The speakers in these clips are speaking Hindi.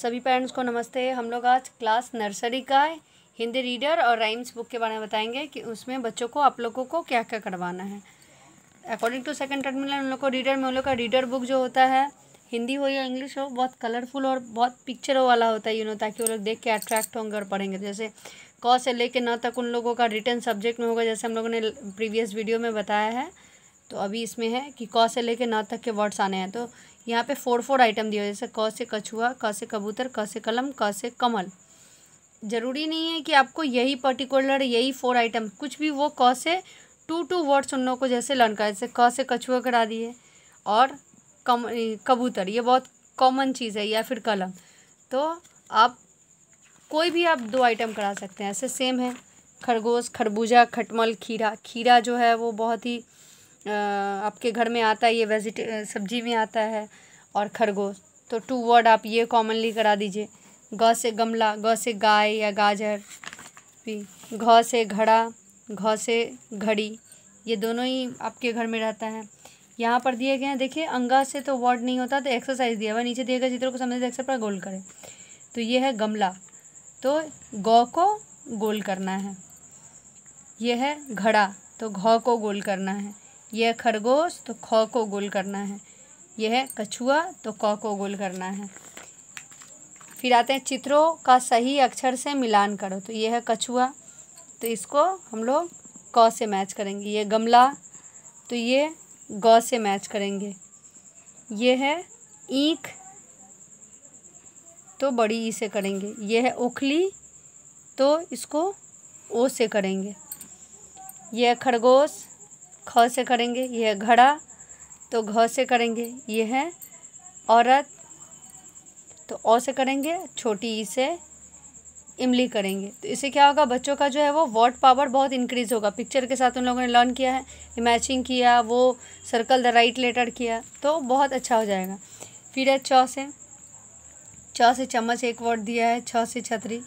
सभी पेरेंट्स को नमस्ते हम लोग आज क्लास नर्सरी का हिंदी रीडर और राइम्स बुक के बारे में बताएंगे कि उसमें बच्चों को आप लोगों को क्या क्या करवाना है अकॉर्डिंग टू सेकंड टर्मिनल उन लोग को रीडर में उन लोग का रीडर बुक जो होता है हिंदी हो या इंग्लिश हो बहुत कलरफुल और बहुत पिक्चरों वाला होता है यू नो ताकि वो लोग देख के अट्रैक्ट होंगे और पढ़ेंगे जैसे क से लेके न तक उन लोगों का रिटर्न सब्जेक्ट में होगा जैसे हम लोगों ने प्रीवियस वीडियो में बताया है तो अभी इसमें है कि क से लेके न तक के वर्ड्स आने हैं तो यहाँ पे फोर फोर आइटम दिए जैसे क से कछुआ क से कबूतर क से कलम क से कमल ज़रूरी नहीं है कि आपको यही पर्टिकुलर यही फोर आइटम कुछ भी वो क से टू टू वर्ड्स उन लोगों को जैसे लर्न करा जैसे क से कछुआ करा दिए और कम कबूतर ये बहुत कॉमन चीज़ है या फिर कलम तो आप कोई भी आप दो आइटम करा सकते हैं ऐसे सेम है खरगोश खरबूजा खटमल खीरा खीरा जो है वो बहुत ही आपके घर में आता है ये वेजिटे सब्जी में आता है और खरगोश तो टू वर्ड आप ये कॉमनली करा दीजिए ग से गमला ग से गाय या गाजर भी घ से घड़ा घ से घड़ी ये दोनों ही आपके घर में रहता है यहाँ पर दिए गए हैं देखिए अंगा से तो वर्ड नहीं होता तो एक्सरसाइज दिया हुआ नीचे दिए गए चित्रों को समझ एक्सर पर गोल करें तो ये है गमला तो गौ को गोल करना है यह है घड़ा तो घ को गोल करना है यह खरगोश तो ख को गोल करना है यह है कछुआ तो क को गोल करना है फिर आते हैं चित्रों का सही अक्षर से मिलान करो तो यह है कछुआ तो इसको हम लोग क से मैच करेंगे ये गमला तो ये ग से मैच करेंगे ये है ईख तो बड़ी ई से करेंगे ये है उखली तो इसको ओ से करेंगे यह खरगोश ख से करेंगे यह है घड़ा तो घ से करेंगे यह है औरत तो ओ से करेंगे छोटी ई से इमली करेंगे तो इससे क्या होगा बच्चों का जो है वो वर्ड पावर बहुत इंक्रीज़ होगा पिक्चर के साथ उन लोगों ने लर्न किया है मैचिंग किया वो सर्कल द राइट लेटर किया तो बहुत अच्छा हो जाएगा फिर है चौ से चौ से चम्मच एक वर्ड दिया है छ से छतरी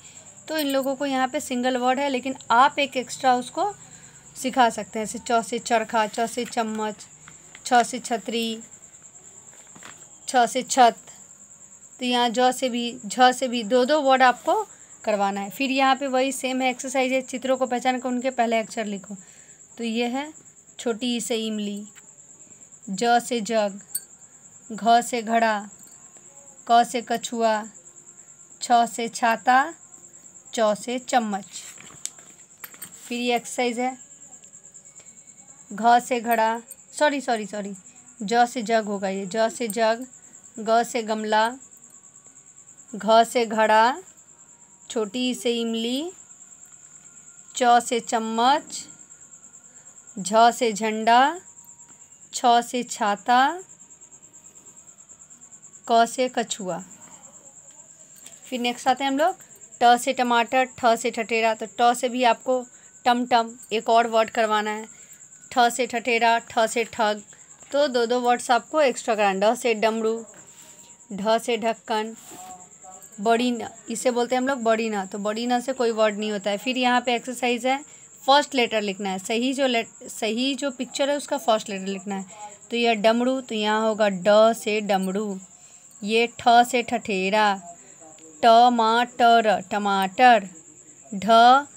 तो इन लोगों को यहाँ पे सिंगल वर्ड है लेकिन आप एक एक्स्ट्रा उसको सिखा सकते हैं जैसे चौ से चरखा चौ से चम्मच छ से छतरी छ से छत तो यहाँ ज से भी झ से भी दो दो वर्ड आपको करवाना है फिर यहाँ पे वही सेम है एक्सरसाइज है चित्रों को पहचान कर उनके पहले अक्षर लिखो तो ये है छोटी से इमली ज से जग घ से घड़ा क से कछुआ छ से छाता चौ से चम्मच फिर ये एक्सरसाइज है घ से घड़ा सॉरी सॉरी सॉरी ज से जग होगा ये ज से जग ग से गमला घ से घड़ा छोटी से इमली च से चम्मच झ से झंडा छ से छाता क से कछुआ फिर नेक्स्ट आते हैं हम लोग ट से टमाटर ठ से ठटेरा तो ट से भी आपको टम टम एक और वर्ड करवाना है ठ से ठठेरा ठ से ठग तो दो दो वर्ड्स आपको एक्स्ट्रा कराना ढ से डमरू ढ से ढक्कन बड़ी ना इसे बोलते हैं हम लोग बड़ी ना तो बड़ी ना से कोई वर्ड नहीं होता है फिर यहाँ पे एक्सरसाइज है फर्स्ट लेटर लिखना है सही जो लेट सही जो पिक्चर है उसका फर्स्ट लेटर लिखना है तो यह डमरू तो यहाँ होगा ड से डमरू ये ठ से ठठेरा ट टर टमाटर ढ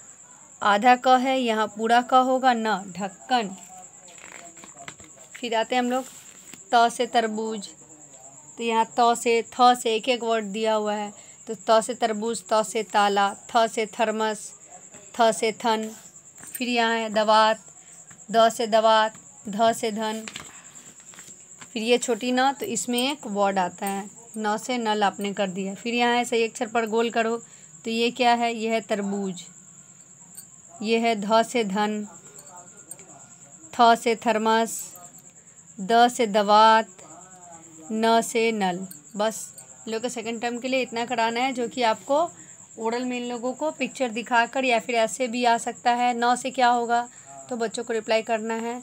आधा क है यहाँ पूरा क होगा न ढक्कन फिर आते हैं हम लोग त से तरबूज तो यहाँ त से थ से एक एक वर्ड दिया हुआ है तो त से तरबूज त से ताला थ से थर्मस थ से थन फिर यहाँ है दवात द से दवात ध से धन फिर ये छोटी न तो इसमें एक वर्ड आता है न से नल आपने कर दिया फिर यहाँ है सही अक्षर पर गोल करो तो ये क्या है यह है तरबूज ये है ध से धन थ से थर्मस द से दवात न से नल बस लोग को सेकेंड टर्म के लिए इतना कराना है जो कि आपको ओरल में इन लोगों को पिक्चर दिखाकर या फिर ऐसे भी आ सकता है न से क्या होगा तो बच्चों को रिप्लाई करना है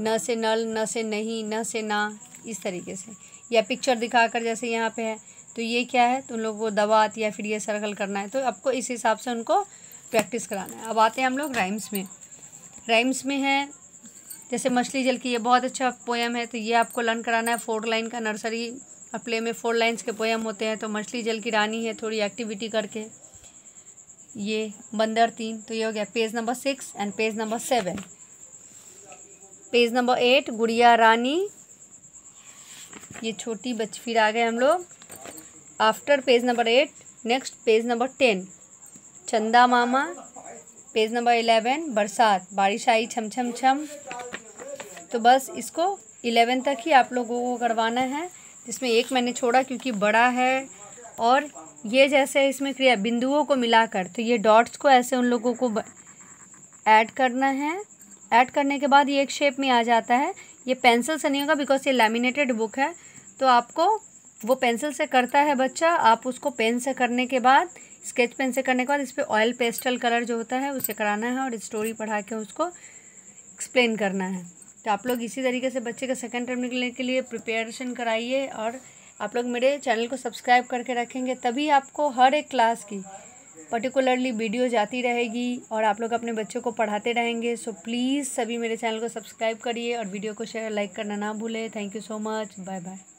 न से नल न से नहीं न से ना इस तरीके से या पिक्चर दिखाकर जैसे यहाँ पे है तो ये क्या है तो उन लोगों को दवात या फिर ये सर्कल करना है तो आपको इस हिसाब से उनको प्रैक्टिस कराना है अब आते हैं हम लोग राइम्स में राइम्स में है जैसे मछली जल की ये बहुत अच्छा पोएम है तो ये आपको लर्न कराना है फोर लाइन का नर्सरी और प्ले में फोर लाइन्स के पोएम होते हैं तो मछली जल की रानी है थोड़ी एक्टिविटी करके ये बंदर तीन तो ये हो गया page number six and page number seven page number eight गुड़िया रानी ये छोटी बच फिर आ गए हम लोग after page number eight next page number ten चंदा मामा पेज नंबर इलेवन बरसात बारिश आई छम छम छम तो बस इसको इलेवन तक ही आप लोगों को करवाना है जिसमें एक मैंने छोड़ा क्योंकि बड़ा है और ये जैसे इसमें क्रिया बिंदुओं को मिलाकर तो ये डॉट्स को ऐसे उन लोगों को ऐड करना है ऐड करने के बाद ये एक शेप में आ जाता है ये पेंसिल से नहीं होगा बिकॉज ये लेमिनेटेड बुक है तो आपको वो पेंसिल से करता है बच्चा आप उसको पेन से करने के बाद स्केच पेन से करने के बाद इस पर ऑयल पेस्टल कलर जो होता है उसे कराना है और स्टोरी पढ़ा के उसको एक्सप्लेन करना है तो आप लोग इसी तरीके से बच्चे का सेकेंड टर्म निकलने के लिए प्रिपेरेशन कराइए और आप लोग मेरे चैनल को सब्सक्राइब करके रखेंगे तभी आपको हर एक क्लास की पर्टिकुलरली वीडियो जाती रहेगी और आप लोग अपने बच्चों को पढ़ाते रहेंगे सो प्लीज़ सभी मेरे चैनल को सब्सक्राइब करिए और वीडियो को शेयर लाइक करना ना भूलें thank you so much bye bye